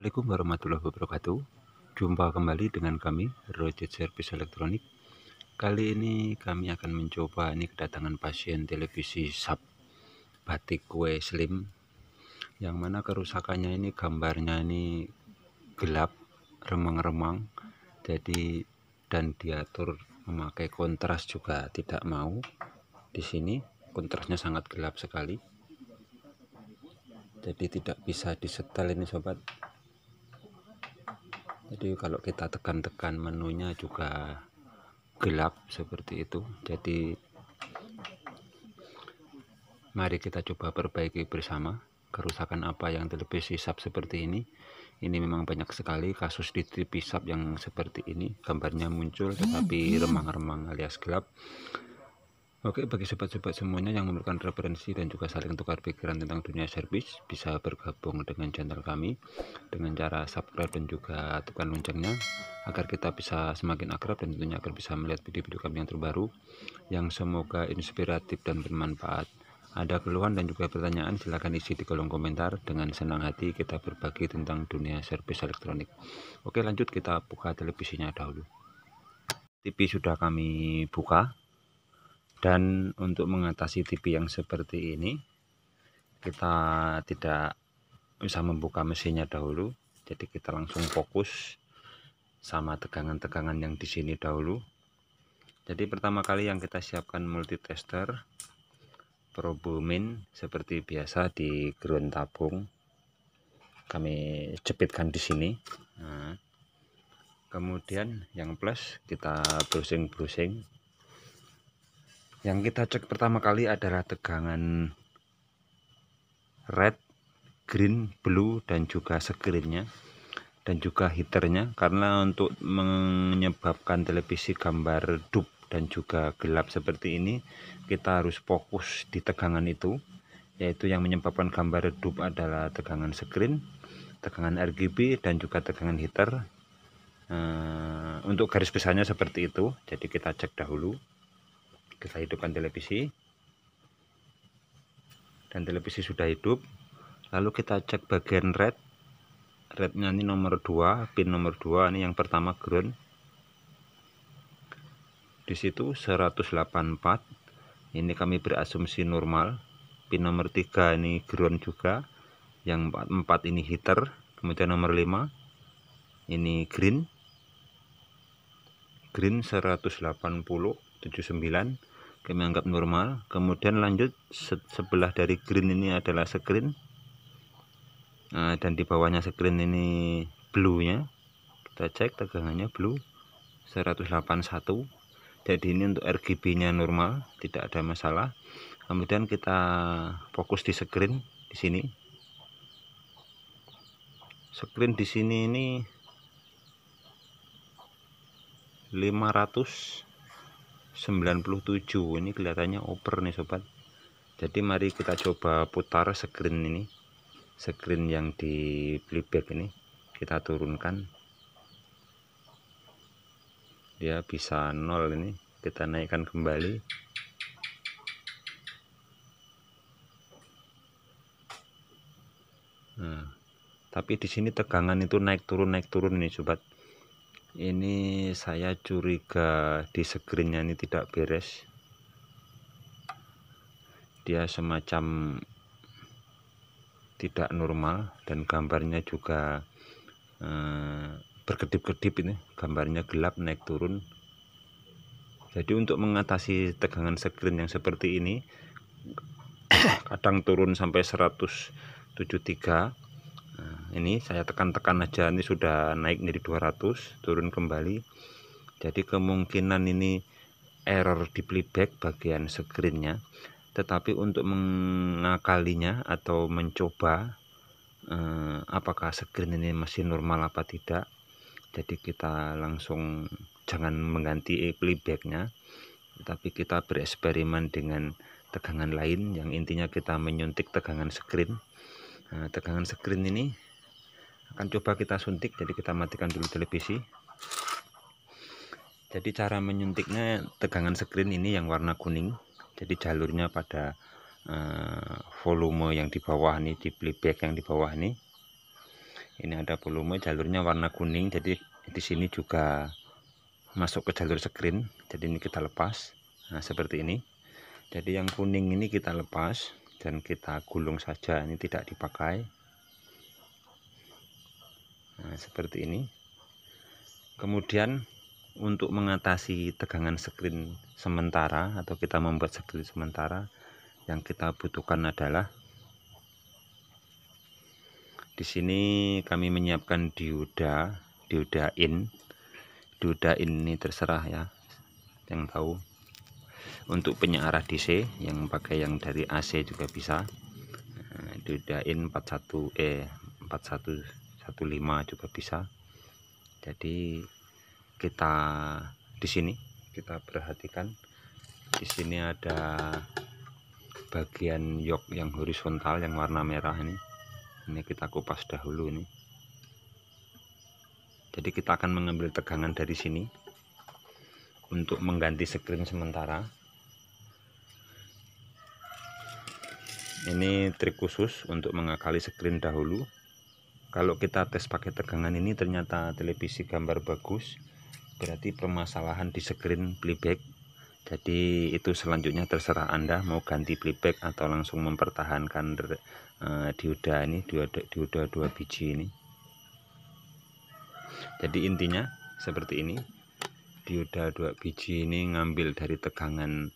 Assalamualaikum warahmatullahi wabarakatuh Jumpa kembali dengan kami Rojet Service Elektronik Kali ini kami akan mencoba ini kedatangan pasien televisi sub batik kue slim yang mana kerusakannya ini gambarnya ini gelap remang-remang jadi dan diatur memakai kontras juga tidak mau di sini kontrasnya sangat gelap sekali jadi tidak bisa disetel ini sobat jadi kalau kita tekan-tekan menunya juga gelap seperti itu jadi mari kita coba perbaiki bersama kerusakan apa yang terlebih sisap seperti ini ini memang banyak sekali kasus di TV sub yang seperti ini gambarnya muncul tetapi hmm. remang-remang alias gelap Oke, bagi sobat-sobat semuanya yang memerlukan referensi dan juga saling tukar pikiran tentang dunia servis, bisa bergabung dengan channel kami dengan cara subscribe dan juga tekan loncengnya agar kita bisa semakin akrab dan tentunya agar bisa melihat video-video kami yang terbaru yang semoga inspiratif dan bermanfaat. Ada keluhan dan juga pertanyaan silahkan isi di kolom komentar dengan senang hati kita berbagi tentang dunia servis elektronik. Oke, lanjut kita buka televisinya dahulu. TV sudah kami buka dan untuk mengatasi TV yang seperti ini kita tidak bisa membuka mesinnya dahulu jadi kita langsung fokus sama tegangan-tegangan yang di sini dahulu jadi pertama kali yang kita siapkan multitester probumin seperti biasa di ground tabung kami jepitkan di sini nah, kemudian yang plus kita browsing-browsing yang kita cek pertama kali adalah tegangan red green blue dan juga screennya dan juga heaternya karena untuk menyebabkan televisi gambar dup dan juga gelap seperti ini kita harus fokus di tegangan itu yaitu yang menyebabkan gambar redup adalah tegangan screen tegangan RGB dan juga tegangan heater eh, untuk garis besarnya seperti itu jadi kita cek dahulu kita hidupkan televisi dan televisi sudah hidup lalu kita cek bagian red rednya ini nomor 2 pin nomor 2 ini yang pertama ground di situ 184 ini kami berasumsi normal pin nomor 3 ini ground juga yang 4 ini heater kemudian nomor 5 ini green green 180 79 kami anggap normal kemudian lanjut sebelah dari green ini adalah screen nah, dan di bawahnya screen ini blue nya kita cek tegangannya blue 181 jadi ini untuk RGB nya normal tidak ada masalah kemudian kita fokus di screen di sini screen di sini ini 500 97 ini kelihatannya over nih sobat jadi mari kita coba putar screen ini screen yang di playback ini kita turunkan dia bisa nol ini kita naikkan kembali nah tapi di sini tegangan itu naik turun naik turun ini sobat ini saya curiga di screennya ini tidak beres dia semacam tidak normal dan gambarnya juga eh, berkedip-kedip ini gambarnya gelap naik turun jadi untuk mengatasi tegangan screen yang seperti ini kadang turun sampai 173 ini saya tekan-tekan aja ini sudah naik jadi 200 turun kembali jadi kemungkinan ini error di playback bagian screennya tetapi untuk mengakalinya atau mencoba eh, apakah screen ini masih normal apa tidak jadi kita langsung jangan mengganti playbacknya tapi kita bereksperimen dengan tegangan lain yang intinya kita menyuntik tegangan screen nah, tegangan screen ini akan coba kita suntik jadi kita matikan dulu televisi jadi cara menyuntiknya tegangan screen ini yang warna kuning jadi jalurnya pada uh, volume yang di bawah nih di playback yang di bawah nih ini ada volume jalurnya warna kuning jadi di sini juga masuk ke jalur screen jadi ini kita lepas nah seperti ini jadi yang kuning ini kita lepas dan kita gulung saja ini tidak dipakai nah, seperti ini kemudian untuk mengatasi tegangan screen sementara atau kita membuat screen sementara yang kita butuhkan adalah di sini kami menyiapkan dioda dioda in dioda in ini terserah ya yang tahu untuk penyearah DC yang pakai yang dari AC juga bisa nah, dioda in 41 eh 41 15 juga bisa jadi kita di sini kita perhatikan di sini ada bagian yok yang horizontal yang warna merah ini ini kita kupas dahulu ini jadi kita akan mengambil tegangan dari sini untuk mengganti screen sementara ini trik khusus untuk mengakali screen dahulu kalau kita tes pakai tegangan ini ternyata televisi gambar bagus berarti permasalahan di screen playback jadi itu selanjutnya terserah anda mau ganti playback atau langsung mempertahankan eh, dioda ini dioda, dioda dua biji ini jadi intinya seperti ini dioda dua biji ini ngambil dari tegangan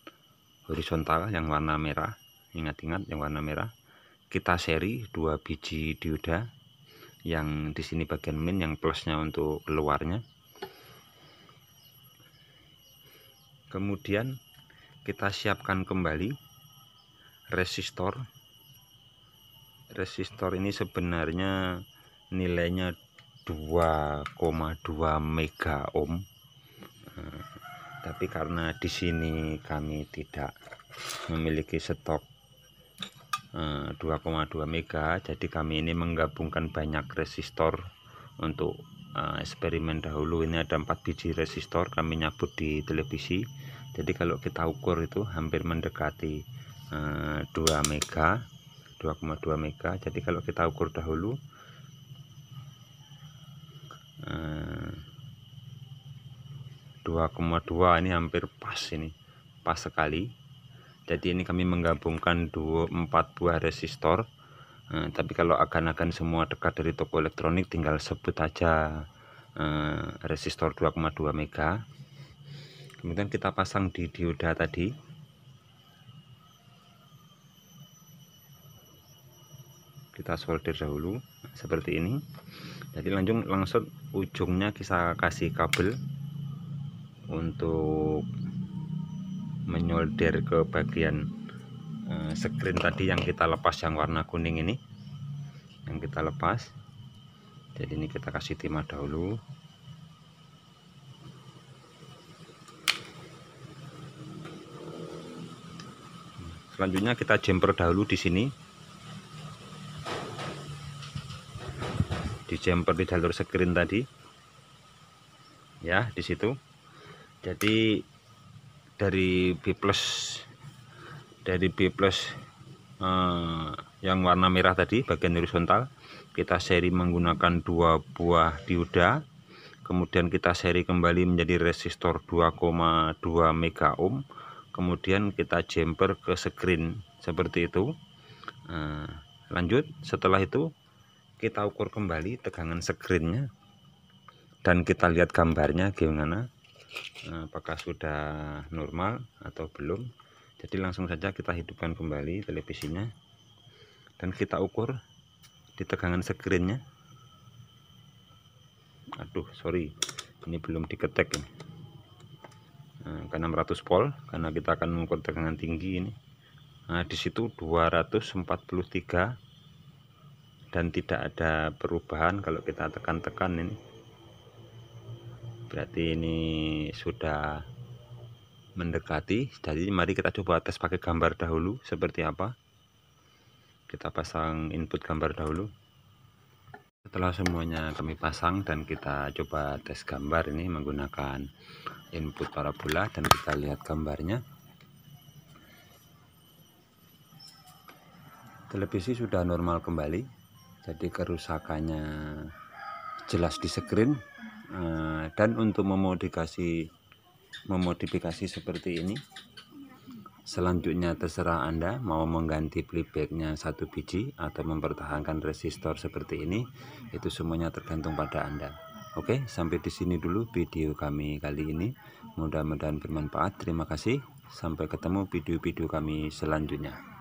horizontal yang warna merah ingat-ingat yang warna merah kita seri dua biji dioda yang di sini bagian min yang plusnya untuk keluarnya kemudian kita siapkan kembali resistor resistor ini sebenarnya nilainya 2,2 mega ohm eh, tapi karena di sini kami tidak memiliki stok 2,2 eh, mega jadi kami ini menggabungkan banyak resistor untuk uh, eksperimen dahulu ini ada 4 biji resistor kami nyabut di televisi jadi kalau kita ukur itu hampir mendekati uh, eh, 2 mega 2,2 mega jadi kalau kita ukur dahulu uh, 2,2 ini hampir pas ini pas sekali jadi ini kami menggabungkan dua empat buah resistor uh, tapi kalau akan-akan semua dekat dari toko elektronik tinggal sebut aja uh, resistor 2,2 mega kemudian kita pasang di dioda tadi kita solder dahulu seperti ini jadi langsung langsung ujungnya kita kasih kabel untuk menyolder ke bagian eh, screen tadi yang kita lepas yang warna kuning ini yang kita lepas jadi ini kita kasih timah dahulu selanjutnya kita jumper dahulu di sini di jumper di jalur screen tadi ya di situ jadi dari B plus dari B plus eh, yang warna merah tadi bagian horizontal kita seri menggunakan dua buah dioda kemudian kita seri kembali menjadi resistor 2,2 mega ohm kemudian kita jumper ke screen seperti itu eh, lanjut setelah itu kita ukur kembali tegangan screennya dan kita lihat gambarnya gimana Eh, apakah sudah normal atau belum jadi langsung saja kita hidupkan kembali televisinya dan kita ukur di tegangan screennya aduh sorry ini belum diketek ini eh, karena 600 volt karena kita akan mengukur tegangan tinggi ini nah disitu 243 dan tidak ada perubahan kalau kita tekan-tekan ini berarti ini sudah mendekati jadi mari kita coba tes pakai gambar dahulu seperti apa kita pasang input gambar dahulu setelah semuanya kami pasang dan kita coba tes gambar ini menggunakan input parabola dan kita lihat gambarnya televisi sudah normal kembali jadi kerusakannya jelas di screen Eh, dan untuk memodifikasi memodifikasi seperti ini selanjutnya terserah Anda mau mengganti playbacknya satu biji atau mempertahankan resistor seperti ini itu semuanya tergantung pada Anda Oke sampai di sini dulu video kami kali ini mudah-mudahan bermanfaat terima kasih sampai ketemu video-video kami selanjutnya